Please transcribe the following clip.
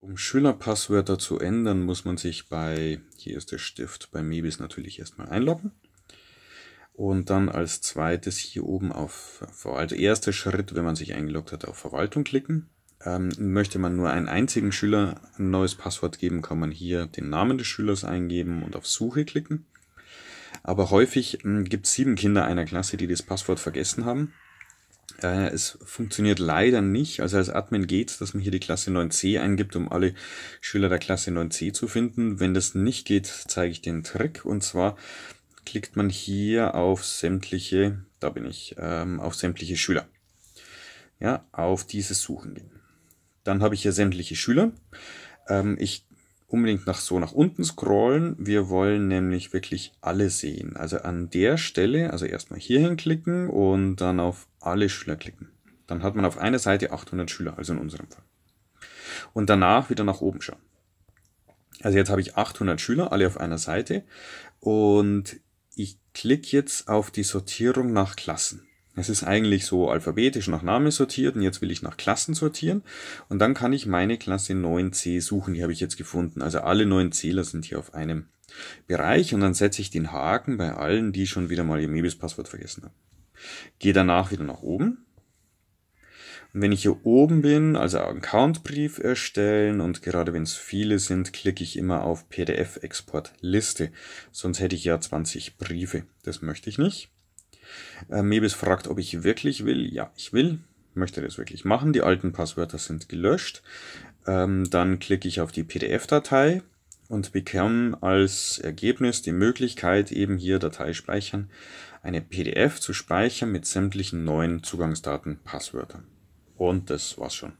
Um Schülerpasswörter zu ändern, muss man sich bei, hier ist der Stift, bei Mebis natürlich erstmal einloggen. Und dann als zweites hier oben auf, als erster Schritt, wenn man sich eingeloggt hat, auf Verwaltung klicken. Ähm, möchte man nur einen einzigen Schüler ein neues Passwort geben, kann man hier den Namen des Schülers eingeben und auf Suche klicken. Aber häufig hm, gibt es sieben Kinder einer Klasse, die das Passwort vergessen haben. Äh, es funktioniert leider nicht. Also als Admin geht's, dass man hier die Klasse 9c eingibt, um alle Schüler der Klasse 9c zu finden. Wenn das nicht geht, zeige ich den Trick. Und zwar klickt man hier auf sämtliche, da bin ich, ähm, auf sämtliche Schüler. Ja, auf dieses Suchen gehen. Dann habe ich hier sämtliche Schüler. Ähm, ich unbedingt nach so nach unten scrollen. Wir wollen nämlich wirklich alle sehen. Also an der Stelle, also erstmal hierhin klicken und dann auf alle Schüler klicken. Dann hat man auf einer Seite 800 Schüler, also in unserem Fall. Und danach wieder nach oben schauen. Also jetzt habe ich 800 Schüler, alle auf einer Seite. Und ich klicke jetzt auf die Sortierung nach Klassen. Es ist eigentlich so alphabetisch nach Name sortiert und jetzt will ich nach Klassen sortieren und dann kann ich meine Klasse 9c suchen, die habe ich jetzt gefunden. Also alle 9cler sind hier auf einem Bereich und dann setze ich den Haken bei allen, die schon wieder mal ihr Mebis-Passwort vergessen haben. Gehe danach wieder nach oben. Und wenn ich hier oben bin, also Accountbrief erstellen und gerade wenn es viele sind, klicke ich immer auf PDF-Export-Liste. Sonst hätte ich ja 20 Briefe. Das möchte ich nicht. Äh, Mebis fragt, ob ich wirklich will. Ja, ich will. Möchte das wirklich machen. Die alten Passwörter sind gelöscht. Ähm, dann klicke ich auf die PDF-Datei und bekomme als Ergebnis die Möglichkeit, eben hier Datei speichern, eine PDF zu speichern mit sämtlichen neuen Zugangsdaten, Passwörtern. Und das war's schon.